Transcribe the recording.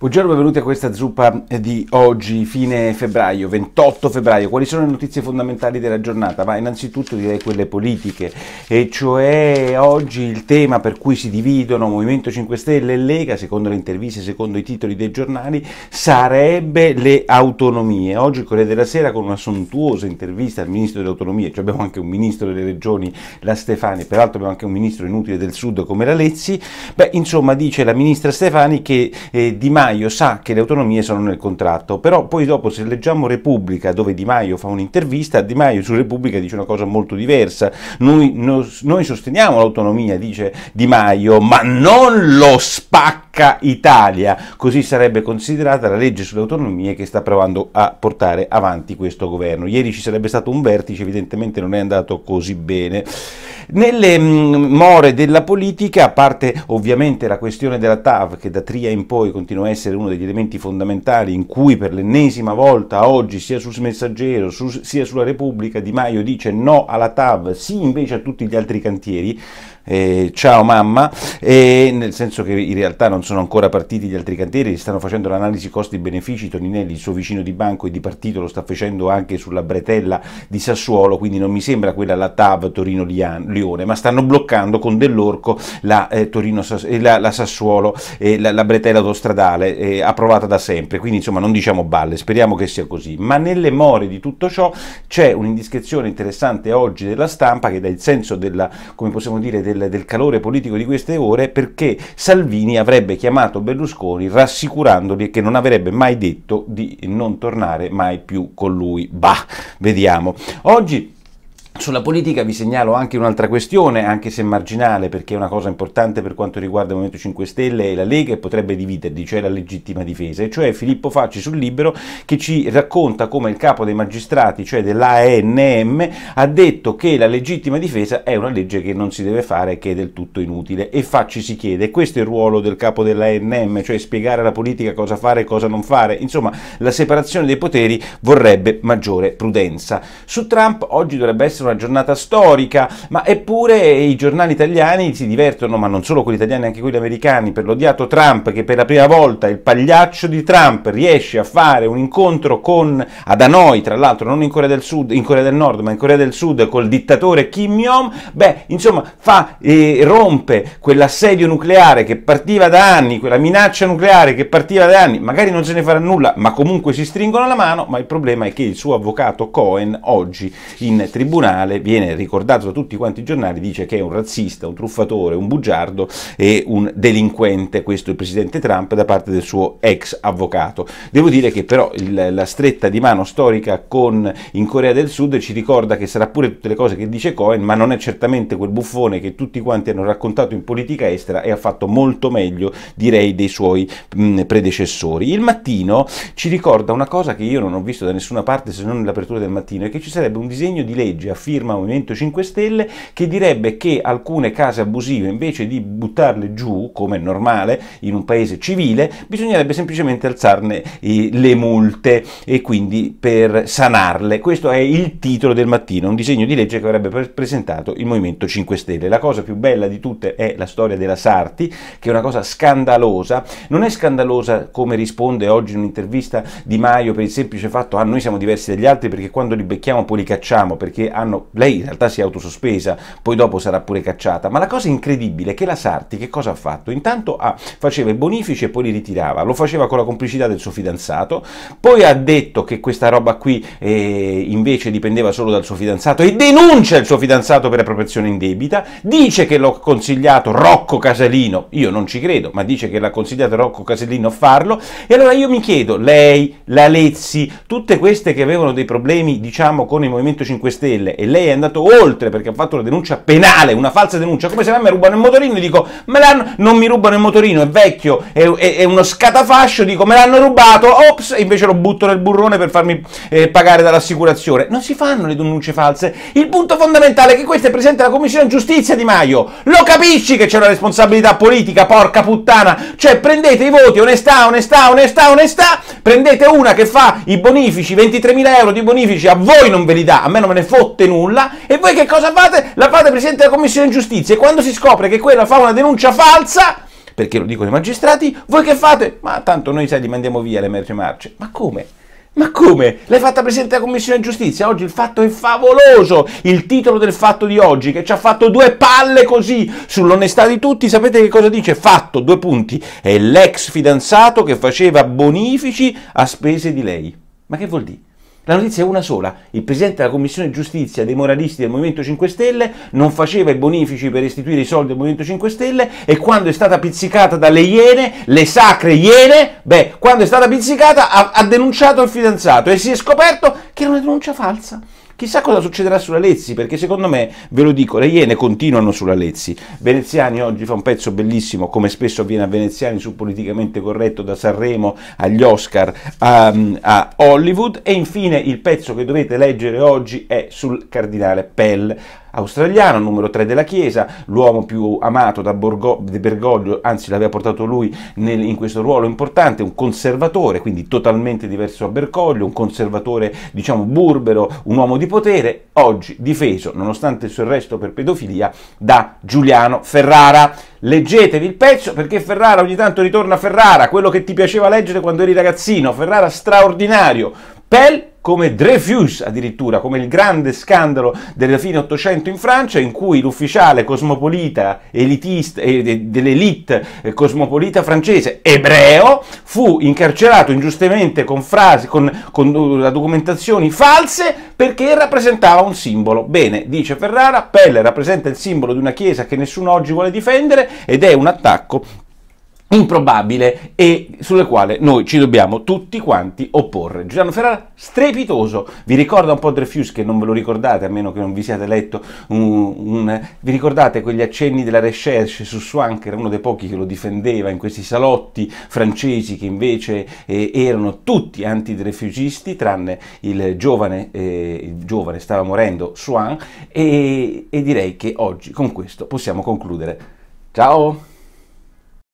Buongiorno, benvenuti a questa zuppa di oggi, fine febbraio, 28 febbraio. Quali sono le notizie fondamentali della giornata? Ma innanzitutto direi quelle politiche, e cioè oggi il tema per cui si dividono Movimento 5 Stelle e Lega, secondo le interviste, secondo i titoli dei giornali, sarebbe le autonomie. Oggi il Corriere della Sera con una sontuosa intervista al Ministro delle Autonomie, cioè abbiamo anche un Ministro delle Regioni, la Stefani, peraltro abbiamo anche un Ministro inutile del Sud come la Lezzi, beh insomma dice la Ministra Stefani che eh, di Maio sa che le autonomie sono nel contratto, però poi dopo se leggiamo Repubblica dove Di Maio fa un'intervista, Di Maio su Repubblica dice una cosa molto diversa, noi, no, noi sosteniamo l'autonomia, dice Di Maio, ma non lo spacca Italia, così sarebbe considerata la legge sulle autonomie che sta provando a portare avanti questo governo. Ieri ci sarebbe stato un vertice, evidentemente non è andato così bene. Nelle mm, more della politica, a parte ovviamente la questione della TAV, che da Tria in poi continua a essere uno degli elementi fondamentali in cui per l'ennesima volta oggi, sia sul Messaggero su, sia sulla Repubblica, Di Maio dice no alla TAV, sì invece a tutti gli altri cantieri, eh, ciao mamma, eh, nel senso che in realtà non sono ancora partiti gli altri cantieri, stanno facendo l'analisi costi-benefici, Toninelli, il suo vicino di banco e di partito, lo sta facendo anche sulla bretella di Sassuolo, quindi non mi sembra quella la TAV Torino-Lione Lione, ma stanno bloccando con dell'orco la, eh, Torino, eh, la, la Sassuolo, eh, la, la, bretella autostradale eh, approvata da sempre, quindi insomma non diciamo balle, speriamo che sia così. Ma nelle more di tutto ciò c'è un'indiscrezione interessante oggi della stampa che dà il senso della, come possiamo dire, del, del calore politico di queste ore perché Salvini avrebbe chiamato Berlusconi rassicurandoli che non avrebbe mai detto di non tornare mai più con lui. Bah, vediamo. Oggi sulla politica vi segnalo anche un'altra questione, anche se marginale, perché è una cosa importante per quanto riguarda il Movimento 5 Stelle e la Lega e potrebbe dividerli, cioè la legittima difesa, e cioè Filippo Facci sul Libero che ci racconta come il capo dei magistrati, cioè dell'ANM, ha detto che la legittima difesa è una legge che non si deve fare, che è del tutto inutile. E Facci si chiede, questo è il ruolo del capo dell'ANM, cioè spiegare alla politica cosa fare e cosa non fare. Insomma, la separazione dei poteri vorrebbe maggiore prudenza. Su Trump oggi dovrebbe essere una una giornata storica, ma eppure i giornali italiani si divertono, ma non solo quelli italiani, anche quelli americani, per l'odiato Trump che per la prima volta il pagliaccio di Trump riesce a fare un incontro con, ad Hanoi, tra l'altro non in Corea del Sud, in Corea del Nord, ma in Corea del Sud col dittatore Kim Jong, beh, insomma, fa, eh, rompe quell'assedio nucleare che partiva da anni, quella minaccia nucleare che partiva da anni, magari non se ne farà nulla, ma comunque si stringono la mano, ma il problema è che il suo avvocato Cohen oggi in tribunale criminale, viene ricordato da tutti quanti i giornali, dice che è un razzista, un truffatore, un bugiardo e un delinquente, questo il presidente Trump da parte del suo ex avvocato. Devo dire che però il, la stretta di mano storica con, in Corea del Sud ci ricorda che sarà pure tutte le cose che dice Cohen, ma non è certamente quel buffone che tutti quanti hanno raccontato in politica estera e ha fatto molto meglio, direi, dei suoi mh, predecessori. Il mattino ci ricorda una cosa che io non ho visto da nessuna parte se non nell'apertura del mattino, è che ci sarebbe un disegno di legge a firma Movimento 5 Stelle, che direbbe che alcune case abusive invece di buttarle giù, come è normale in un paese civile, bisognerebbe semplicemente alzarne eh, le multe e quindi per sanarle. Questo è il titolo del mattino, un disegno di legge che avrebbe presentato il Movimento 5 Stelle. La cosa più bella di tutte è la storia della Sarti, che è una cosa scandalosa. Non è scandalosa come risponde oggi in un'intervista Di Maio per il semplice fatto ah noi siamo diversi dagli altri perché quando li becchiamo poi li cacciamo perché hanno lei in realtà si è autosospesa, poi dopo sarà pure cacciata, ma la cosa incredibile è che la Sarti che cosa ha fatto? Intanto ah, faceva i bonifici e poi li ritirava, lo faceva con la complicità del suo fidanzato, poi ha detto che questa roba qui eh, invece dipendeva solo dal suo fidanzato e denuncia il suo fidanzato per appropriazione in debita, dice che l'ho consigliato Rocco Casalino, io non ci credo, ma dice che l'ha consigliato Rocco Casalino a farlo, e allora io mi chiedo, lei, la Lezzi, tutte queste che avevano dei problemi diciamo con il Movimento 5 Stelle e lei è andato oltre perché ha fatto una denuncia penale, una falsa denuncia, come se a me rubano il motorino e dico me l'hanno, non mi rubano il motorino, è vecchio, è, è, è uno scatafascio, dico me l'hanno rubato, ops, e invece lo butto nel burrone per farmi eh, pagare dall'assicurazione. Non si fanno le denunce false. Il punto fondamentale è che questa è presente alla Commissione Giustizia di Maio. Lo capisci che c'è una responsabilità politica, porca puttana? Cioè prendete i voti, onestà, onestà, onestà, onestà, prendete una che fa i bonifici, 23.000 euro di bonifici, a voi non ve li dà, a me non me ne fotte nulla nulla e voi che cosa fate? La fate presente della Commissione Giustizia e quando si scopre che quella fa una denuncia falsa, perché lo dicono i magistrati, voi che fate? Ma tanto noi sai li mandiamo via le merce marce. Ma come? Ma come? L'hai fatta presente della Commissione Giustizia? Oggi il fatto è favoloso! Il titolo del fatto di oggi, che ci ha fatto due palle così sull'onestà di tutti, sapete che cosa dice? Fatto, due punti, è l'ex fidanzato che faceva bonifici a spese di lei. Ma che vuol dire? La notizia è una sola, il presidente della Commissione Giustizia dei moralisti del Movimento 5 Stelle non faceva i bonifici per restituire i soldi al Movimento 5 Stelle e quando è stata pizzicata dalle iene, le sacre iene, beh, quando è stata pizzicata ha, ha denunciato il fidanzato e si è scoperto che era una denuncia falsa. Chissà cosa succederà sulla Lezzi, perché secondo me, ve lo dico, le Iene continuano sulla Lezzi. Veneziani oggi fa un pezzo bellissimo, come spesso avviene a Veneziani, su Politicamente Corretto, da Sanremo agli Oscar a, ehm, a Hollywood. E infine il pezzo che dovete leggere oggi è sul Cardinale Pell australiano, numero 3 della Chiesa, l'uomo più amato da Borgo, Bergoglio, anzi l'aveva portato lui nel, in questo ruolo importante, un conservatore, quindi totalmente diverso da Bergoglio, un conservatore diciamo burbero, un uomo di potere, oggi difeso, nonostante il suo arresto per pedofilia, da Giuliano Ferrara. Leggetevi il pezzo perché Ferrara ogni tanto ritorna a Ferrara, quello che ti piaceva leggere quando eri ragazzino, Ferrara straordinario, Pell come Dreyfus addirittura, come il grande scandalo della fine Ottocento in Francia, in cui l'ufficiale cosmopolita, elitista, eh, dell'elite eh, cosmopolita francese, ebreo, fu incarcerato ingiustamente con frasi, con, con uh, documentazioni false perché rappresentava un simbolo. Bene, dice Ferrara, Pelle rappresenta il simbolo di una chiesa che nessuno oggi vuole difendere ed è un attacco improbabile e sulle quali noi ci dobbiamo tutti quanti opporre. Giuliano Ferrara strepitoso, vi ricorda un po' Dreyfus che non ve lo ricordate a meno che non vi siate letto, un, un, vi ricordate quegli accenni della recherche su Swan che era uno dei pochi che lo difendeva in questi salotti francesi che invece eh, erano tutti anti-Dreyfusisti tranne il giovane, eh, il giovane stava morendo Swan e, e direi che oggi con questo possiamo concludere. Ciao!